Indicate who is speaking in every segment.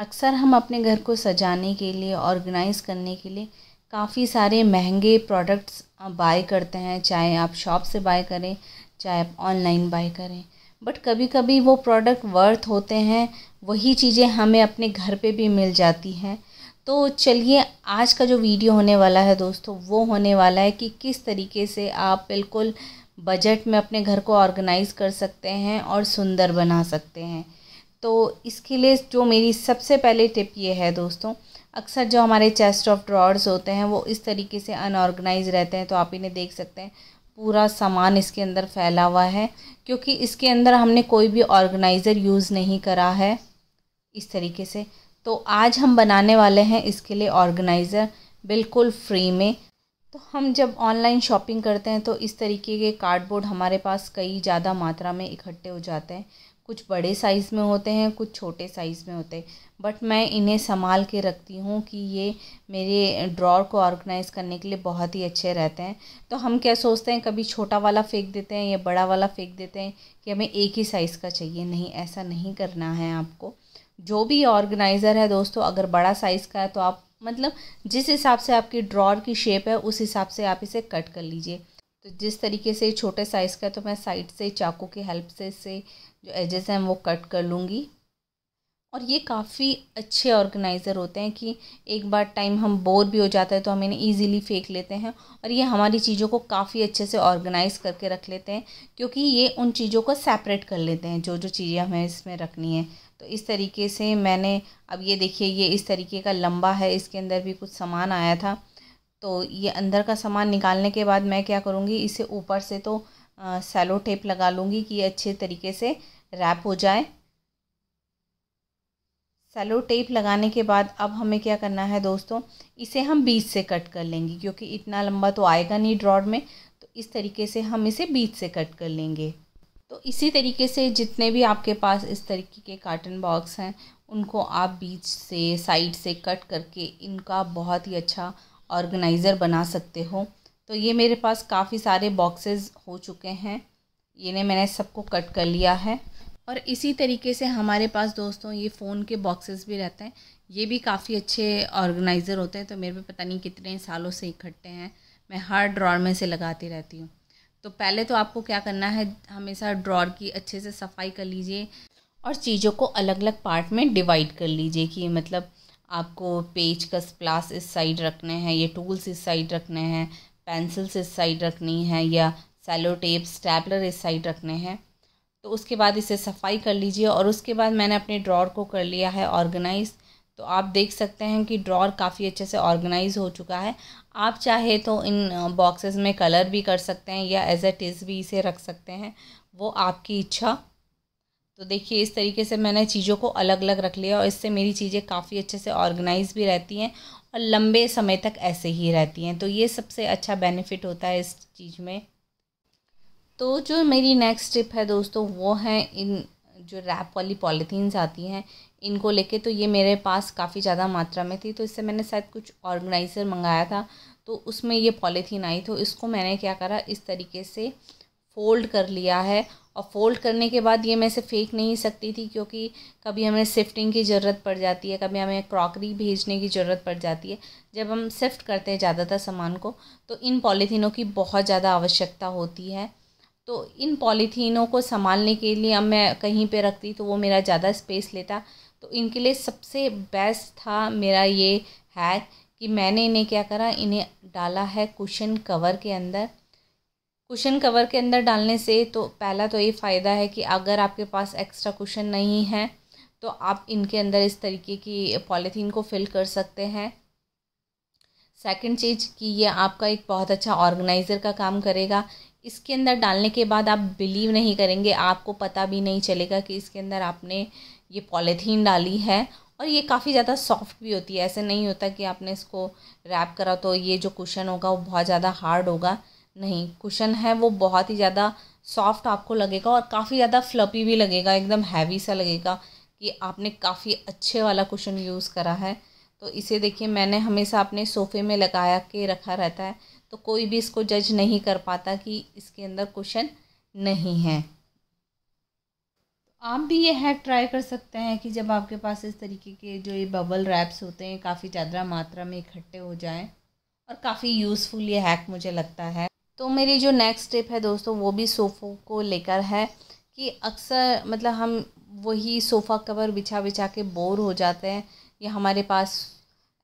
Speaker 1: अक्सर हम अपने घर को सजाने के लिए ऑर्गेनाइज़ करने के लिए काफ़ी सारे महंगे प्रोडक्ट्स बाय करते हैं चाहे आप शॉप से बाय करें चाहे आप ऑनलाइन बाय करें बट कभी कभी वो प्रोडक्ट वर्थ होते हैं वही चीज़ें हमें अपने घर पे भी मिल जाती हैं तो चलिए आज का जो वीडियो होने वाला है दोस्तों वो होने वाला है कि किस तरीके से आप बिल्कुल बजट में अपने घर को ऑर्गेनाइज़ कर सकते हैं और सुंदर बना सकते हैं तो इसके लिए जो मेरी सबसे पहले टिप ये है दोस्तों अक्सर जो हमारे चेस्ट ऑफ ड्रॉर्स होते हैं वो इस तरीके से अनऑर्गेनाइज रहते हैं तो आप इन्हें देख सकते हैं पूरा सामान इसके अंदर फैला हुआ है क्योंकि इसके अंदर हमने कोई भी ऑर्गेनाइज़र यूज़ नहीं करा है इस तरीके से तो आज हम बनाने वाले हैं इसके लिए ऑर्गेनाइज़र बिल्कुल फ्री में तो हम जब ऑनलाइन शॉपिंग करते हैं तो इस तरीके के कार्डबोर्ड हमारे पास कई ज़्यादा मात्रा में इकट्ठे हो जाते हैं कुछ बड़े साइज़ में होते हैं कुछ छोटे साइज़ में होते हैं बट मैं इन्हें संभाल के रखती हूँ कि ये मेरे ड्रॉर को ऑर्गेनाइज़ करने के लिए बहुत ही अच्छे रहते हैं तो हम क्या सोचते हैं कभी छोटा वाला फेंक देते हैं या बड़ा वाला फेंक देते हैं कि हमें एक ही साइज़ का चाहिए नहीं ऐसा नहीं करना है आपको जो भी ऑर्गेनाइज़र है दोस्तों अगर बड़ा साइज़ का है तो आप मतलब जिस हिसाब से आपकी ड्रॉर की शेप है उस हिसाब से आप इसे कट कर लीजिए तो जिस तरीके से छोटे साइज़ का है तो मैं साइड से चाकू की हेल्प से इसे जो एजेस हैं वो कट कर लूँगी और ये काफ़ी अच्छे ऑर्गेनाइज़र होते हैं कि एक बार टाइम हम बोर भी हो जाता है तो हम इन्हें ईजिली फेंक लेते हैं और ये हमारी चीज़ों को काफ़ी अच्छे से ऑर्गेनाइज़ करके रख लेते हैं क्योंकि ये उन चीज़ों को सेपरेट कर लेते हैं जो जो चीज़ें हमें इसमें रखनी है तो इस तरीके से मैंने अब ये देखिए ये इस तरीके का लंबा है इसके अंदर भी कुछ सामान आया था तो ये अंदर का सामान निकालने के बाद मैं क्या करूँगी इसे ऊपर से तो सेलो टेप लगा लूँगी कि ये अच्छे तरीके से रैप हो जाए सेलो टेप लगाने के बाद अब हमें क्या करना है दोस्तों इसे हम बीच से कट कर लेंगे क्योंकि इतना लंबा तो आएगा नहीं ड्रॉड में तो इस तरीके से हम इसे बीच से कट कर लेंगे तो इसी तरीके से जितने भी आपके पास इस तरीके के कार्टन बॉक्स हैं उनको आप बीच से साइड से कट करके इनका बहुत ही अच्छा ऑर्गेनाइज़र बना सकते हो तो ये मेरे पास काफ़ी सारे बॉक्सेस हो चुके हैं इन्हें मैंने सबको कट कर लिया है और इसी तरीके से हमारे पास दोस्तों ये फ़ोन के बॉक्सेस भी रहते हैं ये भी काफ़ी अच्छे ऑर्गेनाइज़र होते हैं तो मेरे पे पता नहीं कितने सालों से इकट्ठे हैं मैं हर ड्रॉर में से लगाती रहती हूँ तो पहले तो आपको क्या करना है हमेशा ड्रॉर की अच्छे से सफाई कर लीजिए और चीज़ों को अलग अलग पार्ट में डिवाइड कर लीजिए कि मतलब आपको पेज का प्लास इस साइड रखने हैं ये टूल्स इस साइड रखने हैं पेंसिल्स इस साइड रखनी है या सेलो टेप स्टैपलर इस साइड रखने हैं तो उसके बाद इसे सफाई कर लीजिए और उसके बाद मैंने अपने ड्रॉर को कर लिया है ऑर्गेनाइज़ तो आप देख सकते हैं कि ड्रॉर काफ़ी अच्छे से ऑर्गेनाइज हो चुका है आप चाहे तो इन बॉक्सेस में कलर भी कर सकते हैं या एज एट इज़ भी इसे रख सकते हैं वो आपकी इच्छा तो देखिए इस तरीके से मैंने चीज़ों को अलग अलग रख लिया और इससे मेरी चीज़ें काफ़ी अच्छे से ऑर्गेनाइज भी रहती हैं और लंबे समय तक ऐसे ही रहती हैं तो ये सबसे अच्छा बेनिफिट होता है इस चीज़ में तो जो मेरी नेक्स्ट टिप है दोस्तों वो है इन जो रैप वाली पॉलीथीन्स आती हैं इनको लेके तो ये मेरे पास काफ़ी ज़्यादा मात्रा में थी तो इससे मैंने शायद कुछ ऑर्गेनाइज़र मंगाया था तो उसमें ये पॉलीथीन आई तो इसको मैंने क्या करा इस तरीके से फ़ोल्ड कर लिया है और फ़ोल्ड करने के बाद ये मैं से फेंक नहीं सकती थी क्योंकि कभी हमें शिफ्टिंग की ज़रूरत पड़ जाती है कभी हमें क्रॉकरी भेजने की ज़रूरत पड़ जाती है जब हम शिफ्ट करते हैं ज़्यादातर सामान को तो इन पॉलीथीनों की बहुत ज़्यादा आवश्यकता होती है तो इन पॉलीथीनों को संभालने के लिए अब मैं कहीं पे रखती तो वो मेरा ज़्यादा स्पेस लेता तो इनके लिए सबसे बेस्ट था मेरा ये है कि मैंने इन्हें क्या करा इन्हें डाला है कुशन कवर के अंदर कुशन कवर के अंदर डालने से तो पहला तो ये फ़ायदा है कि अगर आपके पास एक्स्ट्रा कुशन नहीं है तो आप इनके अंदर इस तरीके की पॉलीथीन को फिल कर सकते हैं सेकंड चीज़ कि ये आपका एक बहुत अच्छा ऑर्गेनाइज़र का काम करेगा इसके अंदर डालने के बाद आप बिलीव नहीं करेंगे आपको पता भी नहीं चलेगा कि इसके अंदर आपने ये पॉलीथीन डाली है और ये काफ़ी ज़्यादा सॉफ्ट भी होती है ऐसे नहीं होता कि आपने इसको रैप करा तो ये जो कुशन होगा वो बहुत ज़्यादा हार्ड होगा नहीं कुशन है वो बहुत ही ज़्यादा सॉफ्ट आपको लगेगा और काफ़ी ज़्यादा फ्लपी भी लगेगा एकदम हैवी सा लगेगा कि आपने काफ़ी अच्छे वाला कुशन यूज़ करा है तो इसे देखिए मैंने हमेशा अपने सोफ़े में लगाया के रखा रहता है तो कोई भी इसको जज नहीं कर पाता कि इसके अंदर क्वेश्चन नहीं है तो आप भी ये हैक ट्राई कर सकते हैं कि जब आपके पास इस तरीके के जो ये बबल रैप्स होते हैं काफ़ी ज़्यादा मात्रा में इकट्ठे हो जाएं और काफ़ी यूज़फुल ये हैक मुझे लगता है तो मेरी जो नेक्स्ट टिप है दोस्तों वो भी सोफ़ों को लेकर है कि अक्सर मतलब हम वही सोफ़ा कवर बिछा बिछा के बोर हो जाते हैं या हमारे पास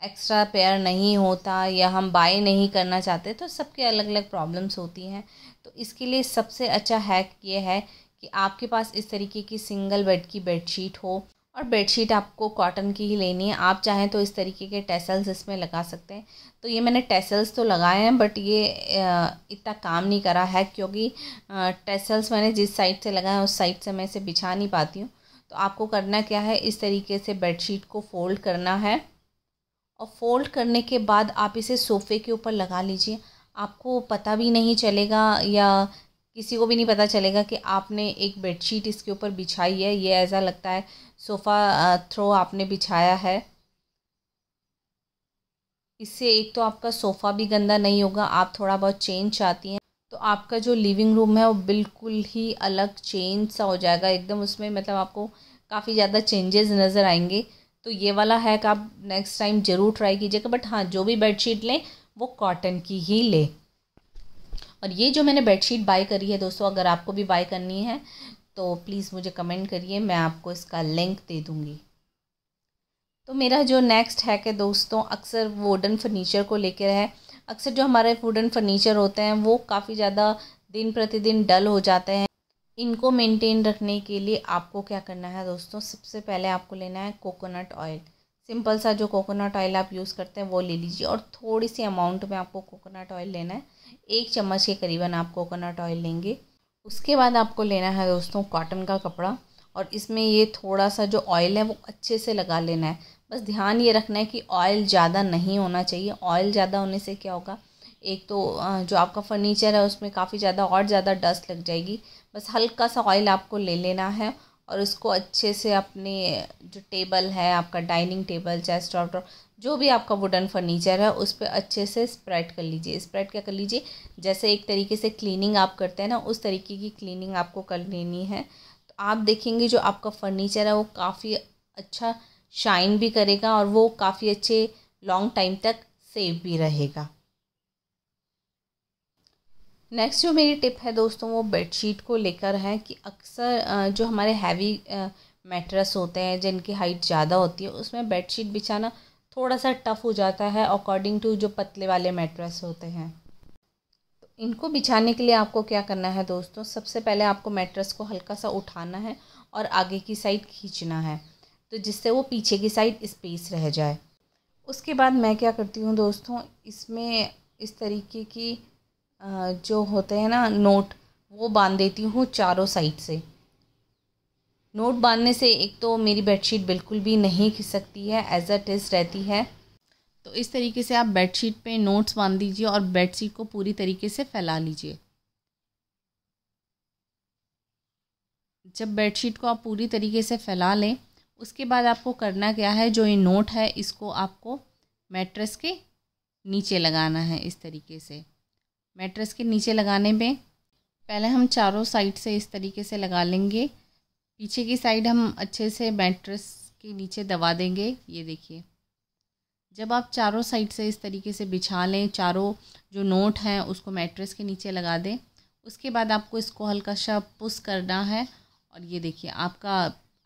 Speaker 1: एक्स्ट्रा पेयर नहीं होता या हम बाय नहीं करना चाहते तो सबके अलग अलग प्रॉब्लम्स होती हैं तो इसके लिए सबसे अच्छा हैक ये है कि आपके पास इस तरीके की सिंगल बेड की बेडशीट हो और बेडशीट आपको कॉटन की ही लेनी है आप चाहें तो इस तरीके के टेसल्स इसमें लगा सकते हैं तो ये मैंने टेसल्स तो लगाए हैं बट ये इतना काम नहीं करा है क्योंकि टेसल्स मैंने जिस साइड से लगाए हैं उस साइड से मैं इसे बिछा नहीं पाती हूँ तो आपको करना क्या है इस तरीके से बेडशीट को फोल्ड करना है और फोल्ड करने के बाद आप इसे सोफ़े के ऊपर लगा लीजिए आपको पता भी नहीं चलेगा या किसी को भी नहीं पता चलेगा कि आपने एक बेडशीट इसके ऊपर बिछाई है ये ऐसा लगता है सोफ़ा थ्रो आपने बिछाया है इससे एक तो आपका सोफ़ा भी गंदा नहीं होगा आप थोड़ा बहुत चेंज चाहती हैं तो आपका जो लिविंग रूम है वो बिल्कुल ही अलग चेंज सा हो जाएगा एकदम उसमें मतलब आपको काफ़ी ज़्यादा चेंजेस नज़र आएंगे तो ये वाला हैक आप नेक्स्ट टाइम ज़रूर ट्राई कीजिएगा बट हाँ जो भी बेडशीट लें वो कॉटन की ही लें और ये जो मैंने बेडशीट बाय करी है दोस्तों अगर आपको भी बाय करनी है तो प्लीज़ मुझे कमेंट करिए मैं आपको इसका लिंक दे दूँगी तो मेरा जो नेक्स्ट हैक है दोस्तों अक्सर वुडन फर्नीचर को लेकर है अक्सर जो हमारे वुडन फर्नीचर होते हैं वो काफ़ी ज़्यादा दिन प्रतिदिन डल हो जाते हैं इनको मेंटेन रखने के लिए आपको क्या करना है दोस्तों सबसे पहले आपको लेना है कोकोनट ऑयल सिंपल सा जो कोकोनट ऑयल आप यूज़ करते हैं वो ले लीजिए और थोड़ी सी अमाउंट में आपको कोकोनट ऑयल लेना है एक चम्मच के करीबन आप कोकोनट ऑयल लेंगे उसके बाद आपको लेना है दोस्तों कॉटन का कपड़ा और इसमें ये थोड़ा सा जो ऑयल है वो अच्छे से लगा लेना है बस ध्यान ये रखना है कि ऑयल ज़्यादा नहीं होना चाहिए ऑयल ज़्यादा होने से क्या होगा एक तो जो आपका फर्नीचर है उसमें काफ़ी ज़्यादा और ज़्यादा डस्ट लग जाएगी बस हल्का सा ऑयल आपको ले लेना है और उसको अच्छे से अपने जो टेबल है आपका डाइनिंग टेबल चेस्ट और जो भी आपका वुडन फर्नीचर है उस पर अच्छे से स्प्रेड कर लीजिए स्प्रेड क्या कर लीजिए जैसे एक तरीके से क्लीनिंग आप करते हैं ना उस तरीके की क्लीनिंग आपको कर लेनी है तो आप देखेंगे जो आपका फर्नीचर है वो काफ़ी अच्छा शाइन भी करेगा और वो काफ़ी अच्छे लॉन्ग टाइम तक सेफ भी रहेगा नेक्स्ट जो मेरी टिप है दोस्तों वो बेडशीट को लेकर है कि अक्सर जो हमारे हैवी मेट्रस होते हैं जिनकी हाइट ज़्यादा होती है उसमें बेडशीट बिछाना थोड़ा सा टफ़ हो जाता है अकॉर्डिंग टू जो पतले वाले मेट्रस होते हैं तो इनको बिछाने के लिए आपको क्या करना है दोस्तों सबसे पहले आपको मेट्रस को हल्का सा उठाना है और आगे की साइड खींचना है तो जिससे वो पीछे की साइड स्पेस रह जाए उसके बाद मैं क्या करती हूँ दोस्तों इसमें इस तरीके की जो होते हैं ना नोट वो बांध देती हूँ चारों साइड से नोट बांधने से एक तो मेरी बेडशीट बिल्कुल भी नहीं खिसकती है एज अ टेस्ट रहती है तो इस तरीके से आप बेडशीट पे नोट्स बांध दीजिए और बेडशीट को पूरी तरीके से फैला लीजिए जब बेडशीट को आप पूरी तरीके से फैला लें उसके बाद आपको करना क्या है जो ये नोट है इसको आपको मैट्रेस के नीचे लगाना है इस तरीके से मैट्रेस के नीचे लगाने में पहले हम चारों साइड से इस तरीके से लगा लेंगे पीछे की साइड हम अच्छे से मैट्रेस के नीचे दबा देंगे ये देखिए जब आप चारों साइड से इस तरीके से बिछा लें चारों जो नोट हैं उसको मैट्रेस के नीचे लगा दें उसके बाद आपको इसको हल्का सा पुश करना है और ये देखिए आपका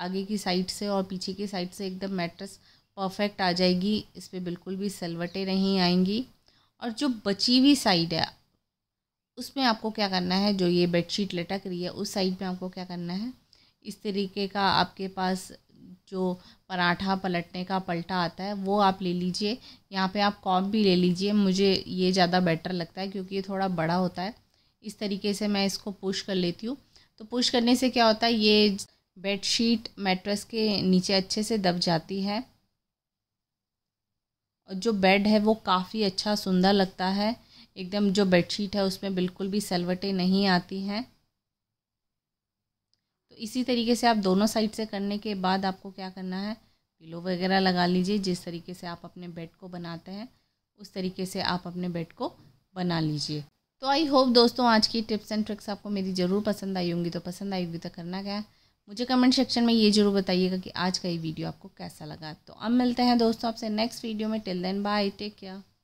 Speaker 1: आगे की साइड से और पीछे की साइड से एकदम मैट्रेस परफेक्ट आ जाएगी इस पर बिल्कुल भी सलवटें नहीं आएंगी और जो बची हुई साइड है उसमें आपको क्या करना है जो ये बेडशीट लटक रही है उस साइड पे आपको क्या करना है इस तरीके का आपके पास जो पराठा पलटने का पलटा आता है वो आप ले लीजिए यहाँ पे आप कॉप भी ले लीजिए मुझे ये ज़्यादा बेटर लगता है क्योंकि ये थोड़ा बड़ा होता है इस तरीके से मैं इसको पुश कर लेती हूँ तो पुश करने से क्या होता है ये बेडशीट मेट्रस के नीचे अच्छे से दब जाती है और जो बेड है वो काफ़ी अच्छा सुंदर लगता है एकदम जो बेडशीट है उसमें बिल्कुल भी सलवटें नहीं आती हैं तो इसी तरीके से आप दोनों साइड से करने के बाद आपको क्या करना है पिलो वगैरह लगा लीजिए जिस तरीके से आप अपने बेड को बनाते हैं उस तरीके से आप अपने बेड को बना लीजिए तो आई होप दोस्तों आज की टिप्स एंड ट्रिक्स आपको मेरी ज़रूर पसंद आई होंगी तो पसंद आई होगी तो करना क्या है मुझे कमेंट सेक्शन में ये जरूर बताइएगा कि आज का ये वीडियो आपको कैसा लगा तो अब मिलते हैं दोस्तों आपसे नेक्स्ट वीडियो में till then bye take care